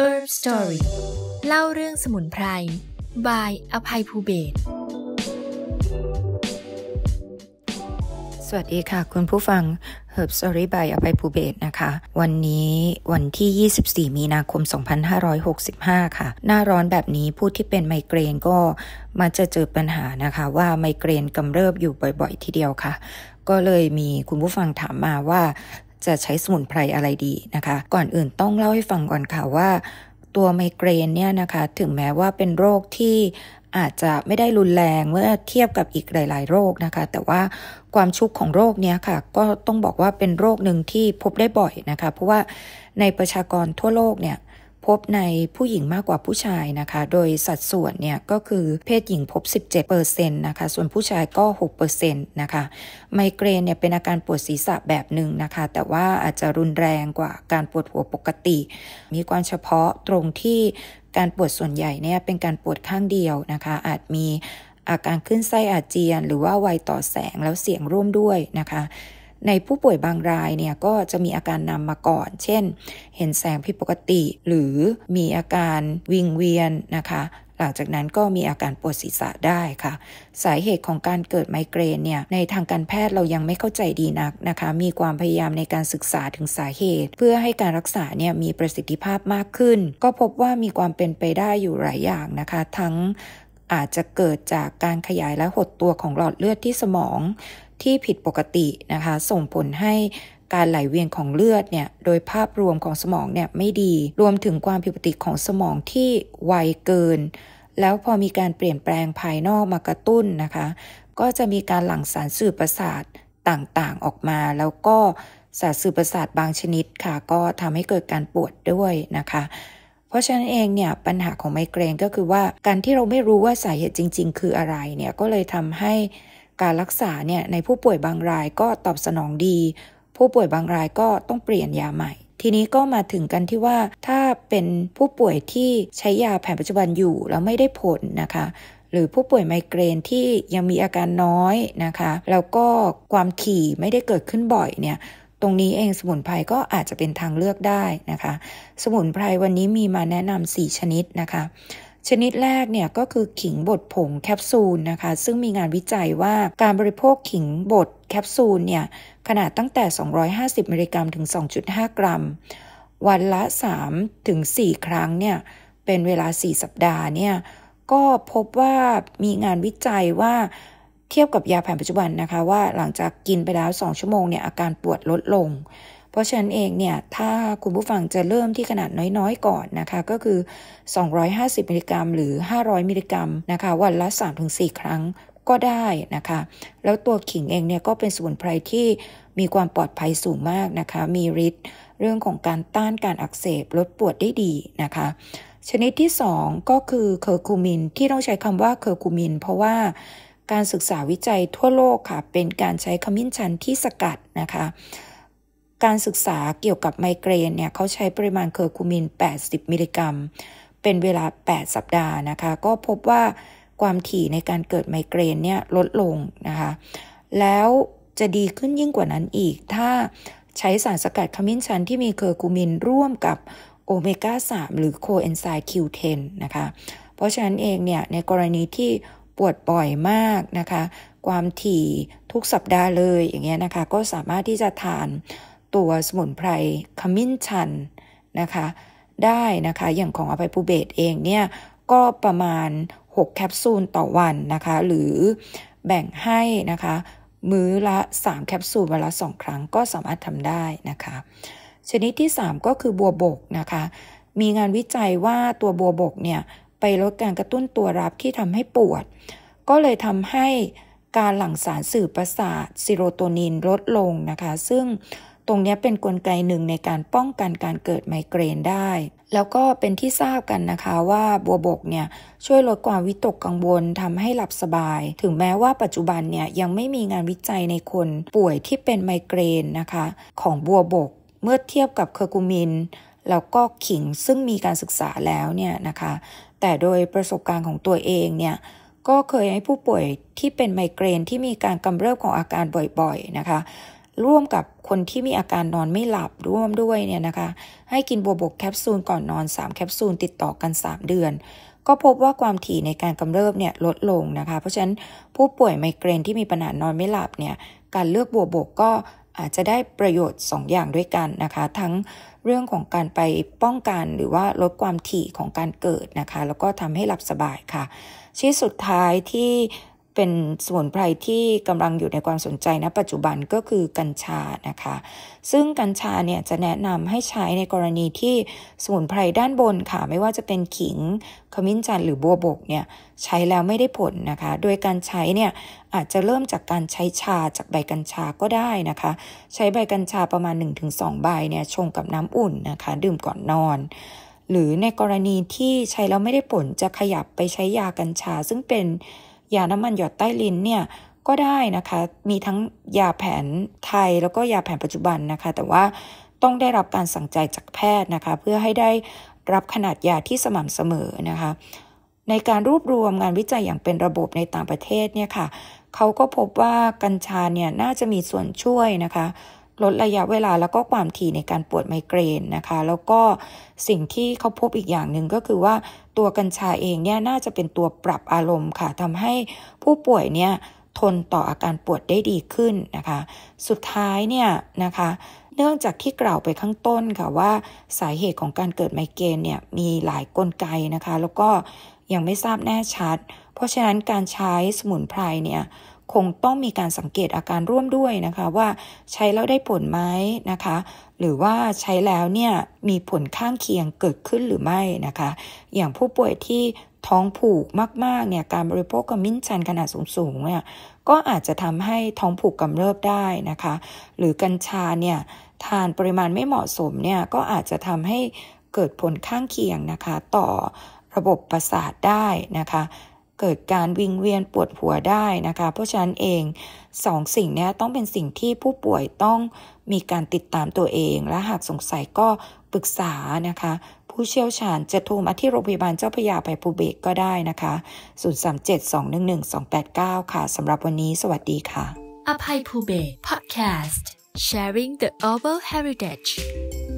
Herb Story เล่าเรื่องสมุนไพร by อภัยภูเบศ สวัสดีค่ะ คุณผู้ฟัง Herb Story by อภัยภูเบศนะคะ วันนี้วันที่ 24 มีนาคม 2565 ค่ะ หน้าร้อนแบบนี้ผู้ที่เป็นไมเกรนก็มัจะเจอปัญหานะคะ ว่าไมเกรนกำเริบอยู่บ่อยๆ ทีเดียวค่ะ ก็เลยมีคุณผู้ฟังถามมาว่าจะใช้สมุนไพรอะไรดีนะคะ ก่อนอื่นต้องเล่าให้ฟังก่อนค่ะว่า ตัวไมเกรนเนี่ยนะคะถึงแม้ว่าเป็นโรคที่อาจจะไม่ได้รุนแรงเมื่อเทียบกับอีกหลาย ๆ โรคนะคะ แต่ว่าความชุกของโรคเนี้ยค่ะก็ต้องบอกว่าเป็นโรคหนึ่งที่พบได้บ่อยนะคะ เพราะว่าในประชากรทั่วโลกเนี่ยพบในผู้หญิงมากกว่าผู้ชายนะคะ โดยสัดส่วนเนี่ยก็คือเพศหญิงพบ 17%นะคะ ส่วนผู้ชายก็ 6%เนะคะ ไมเกรนเนี่ยเป็นอาการปวดศีรษะแบบหนึ่งนะคะ แต่ว่าอาจจะรุนแรงกว่าการปวดหัวปกติ มีความเฉพาะตรงที่การปวดส่วนใหญ่เนี่ยเป็นการปวดข้างเดียวนะคะ อาจมีอาการขึ้นไส้อาเจียน หรือว่าไวต่อแสงแล้วเสียงร่วมด้วยนะคะในผู้ป่วยบางรายเนี่ยก็จะมีอาการนำมาก่อน เช่น เห็นแสงผิดปกติ หรือมีอาการวิงเวียนนะคะ หลังจากนั้นก็มีอาการปวดศีรษะได้ค่ะ สาเหตุของการเกิดไมเกรนเนี่ยในทางการแพทย์เรายังไม่เข้าใจดีนักนะคะ มีความพยายามในการศึกษาถึงสาเหตุ เพื่อให้การรักษาเนี่ยมีประสิทธิภาพมากขึ้น ก็พบว่ามีความเป็นไปได้อยู่หลายอย่างนะคะ ทั้งอาจจะเกิดจากการขยายและหดตัวของหลอดเลือดที่สมองที่ผิดปกตินะคะ ส่งผลให้การไหลเวียนของเลือดเนี่ยโดยภาพรวมของสมองเนี่ยไม่ดี รวมถึงความผิดปกติของสมองที่ไวเกิน แล้วพอมีการเปลี่ยนแปลงภายนอกมากระตุ้นนะคะ ก็จะมีการหลั่งสารสื่อประสาทต่างๆออกมา แล้วก็สารสื่อประสาทบางชนิดค่ะก็ทำให้เกิดการปวดด้วยนะคะ เพราะฉะนั้นเองเนี่ยปัญหาของไมเกรนก็คือว่าการที่เราไม่รู้ว่าสาเหตุจริง ๆ คืออะไรเนี่ยก็เลยทำให้การรักษาเนี่ยในผู้ป่วยบางรายก็ตอบสนองดี ผู้ป่วยบางรายก็ต้องเปลี่ยนยาใหม่ ทีนี้ก็มาถึงกันที่ว่าถ้าเป็นผู้ป่วยที่ใช้ยาแผนปัจจุบันอยู่แล้วไม่ได้ผลนะคะ หรือผู้ป่วยไมเกรนที่ยังมีอาการน้อยนะคะ แล้วก็ความถี่ไม่ได้เกิดขึ้นบ่อยเนี่ย ตรงนี้เองสมุนไพรก็อาจจะเป็นทางเลือกได้นะคะ สมุนไพรวันนี้มีมาแนะนำ4ชนิดนะคะชนิดแรกเนี่ยก็คือขิงบดผงแคปซูลนะคะซึ่งมีงานวิจัยว่าการบริโภคขิงบดแคปซูลเนี่ยขนาดตั้งแต่ 250มิลลิกรัมถึง 2.5 กรัม วันละ 3 ถึง 4 ครั้งเนี่ยเป็นเวลา 4 สัปดาห์เนี่ยก็พบว่ามีงานวิจัยว่าเทียบกับยาแผนปัจจุบันนะคะว่าหลังจากกินไปแล้ว 2 ชั่วโมงเนี่ยอาการปวดลดลงเพราะฉะนั้นเองเนี่ยถ้าคุณผู้ฟังจะเริ่มที่ขนาดน้อยๆก่อนนะคะก็คือ 250 มิลลิกรัมหรือ 500 มิลลิกรัมนะคะวันละ 3-4 ครั้งก็ได้นะคะ แล้วตัวขิงเองเนี่ยก็เป็นสมุนไพรที่มีความปลอดภัยสูงมากนะคะ มีฤทธิ์เรื่องของการต้านการอักเสบลดปวดได้ดีนะคะ ชนิดที่ 2 ก็คือเคอร์คูมินที่ต้องใช้คำว่าเคอร์คูมินเพราะว่าการศึกษาวิจัยทั่วโลกค่ะเป็นการใช้ขมิ้นชันที่สกัดนะคะการศึกษาเกี่ยวกับไมเกรนเนี่ย เขาใช้ปริมาณเคอร์คูมิน 80มิลลิกรัม เป็นเวลา 8 สัปดาห์นะคะ ก็พบว่าความถี่ในการเกิดไมเกรนเนี่ย ลดลงนะคะ แล้วจะดีขึ้นยิ่งกว่านั้นอีก ถ้าใช้สารสกัดขมิ้นชันที่มีเคอร์คูมินร่วมกับ โอเมก้า 3 หรือโคเอนไซม์ Q10 นะคะ เพราะฉะนั้นเองเนี่ย ในกรณีที่ปวดบ่อยมากนะคะ ความถี่ทุกสัปดาห์เลยอย่างเงี้ยนะคะ ก็สามารถที่จะทานตัวสมุนไพรขมิ้นชันนะคะได้นะคะอย่างของอภัยภูเบศเองเนี่ยก็ประมาณ 6 แคปซูลต่อวันนะคะหรือแบ่งให้นะคะมื้อละ 3 แคปซูลวันละ 2 ครั้งก็สามารถทำได้นะคะ ชนิดที่ 3 ก็คือบัวบกนะคะมีงานวิจัยว่าตัวบัวบกเนี่ยไปลดการกระตุ้นตัวรับที่ทำให้ปวด ก็เลยทำให้การหลั่งสารสื่อประสาทซิโรโทนินลดลงนะคะซึ่งตรงนี้เป็นนกลไกหนึ่งในการป้องกันการเกิดไมเกรนได้ แล้วก็เป็นที่ทราบกันนะคะว่าบัวบกเนี่ยช่วยลดความวิตกกังวลทำให้หลับสบาย ถึงแม้ว่าปัจจุบันเนี่ยยังไม่มีงานวิจัยในคนป่วยที่เป็นไมเกรนนะคะ ของบัวบกเมื่อเทียบกับเคอร์กูมินแล้วก็ขิงซึ่งมีการศึกษาแล้วเนี่ยนะคะ แต่โดยประสบการณ์ของตัวเองเนี่ยก็เคยให้ผู้ป่วยที่เป็นไมเกรนที่มีการกำเริบของอาการบ่อย ๆ นะคะร่วมกับคนที่มีอาการนอนไม่หลับร่วมด้วยเนี่ยนะคะ ให้กินบัวบกแคปซูลก่อนนอน3แคปซูลติดต่อกัน3เดือน ก็พบว่าความถี่ในการกำเริบเนี่ยลดลงนะคะ เพราะฉะนั้นผู้ป่วยไมเกรนที่มีปัญหานอนไม่หลับเนี่ยการเลือกบัวบกก็อาจจะได้ประโยชน์ 2 อย่างด้วยกันนะคะ ทั้งเรื่องของการไปป้องกันหรือว่าลดความถี่ของการเกิดนะคะ แล้วก็ทำให้หลับสบายค่ะชิ้นสุดท้ายที่เป็นสมุนไพรที่กำลังอยู่ในความสนใจณนะปัจจุบันก็คือกัญชา นะคะ ซึ่งกัญชาเนี่ยจะแนะนำให้ใช้ในกรณีที่สมุนไพรด้านบนค่ะ ไม่ว่าจะเป็นขิง ขมิ้นจันทร์หรือบัวบกเนี่ยใช้แล้วไม่ได้ผลนะคะ โดยการใช้เนี่ยอาจจะเริ่มจากการใช้ชาจากใบกัญชาก็ได้นะคะ ใช้ใบกัญชาประมาณ1-2ใบเนี่ยชงกับน้ำอุ่นนะคะ ดื่มก่อนนอน หรือในกรณีที่ใช้แล้วไม่ได้ผลจะขยับไปใช้ยากัญชาซึ่งเป็นยาน้ำมันหยอดใต้ลิ้นเนี่ยก็ได้นะคะ มีทั้งยาแผนไทยแล้วก็ยาแผนปัจจุบันนะคะ แต่ว่าต้องได้รับการสั่งใจจากแพทย์นะคะ เพื่อให้ได้รับขนาดยาที่สม่ำเสมอนะคะ ในการรวบรวมงานวิจัยอย่างเป็นระบบในต่างประเทศเนี่ยค่ะเขาก็พบว่ากัญชาเนี่ยน่าจะมีส่วนช่วยนะคะลดระยะเวลาแล้วก็ความถี่ในการปวดไมเกรนนะคะ แล้วก็สิ่งที่เขาพบอีกอย่างหนึ่งก็คือว่าตัวกัญชาเองเนี่ยน่าจะเป็นตัวปรับอารมณ์ค่ะทำให้ผู้ป่วยเนี่ยทนต่ออาการปวดได้ดีขึ้นนะคะ สุดท้ายเนี่ยนะคะ เนื่องจากที่กล่าวไปข้างต้นค่ะว่าสาเหตุของการเกิดไมเกรนเนี่ยมีหลายกลไกนะคะ แล้วก็ยังไม่ทราบแน่ชัด เพราะฉะนั้นการใช้สมุนไพรเนี่ยคงต้องมีการสังเกตอาการร่วมด้วยนะคะว่าใช้แล้วได้ผลไหมนะคะ หรือว่าใช้แล้วเนี่ยมีผลข้างเคียงเกิดขึ้นหรือไม่นะคะ อย่างผู้ป่วยที่ท้องผูกมากๆเนี่ยการบริโภคกระมิ้นชันขนาดสูงๆเนี่ยก็อาจจะทำให้ท้องผูกกำเริบได้นะคะ หรือกัญชาเนี่ย ทานปริมาณไม่เหมาะสมเนี่ยก็อาจจะทำให้เกิดผลข้างเคียงนะคะต่อระบบประสาทได้นะคะเกิดการวิงเวียนปวดหัวได้นะคะ เพราะฉะนั้นเองสองสิ่งนี้ต้องเป็นสิ่งที่ผู้ป่วยต้องมีการติดตามตัวเอง และหากสงสัยก็ปรึกษานะคะ ผู้เชี่ยวชาญจะโทรมาที่โรงพยาบาลเจ้าพยาไปภูเบกก็ได้นะคะ037-211-289 ค่ะสำหรับวันนี้สวัสดีค่ะ อภัยภูเบกพอดแคสต์ sharing the อเวอ a l heritage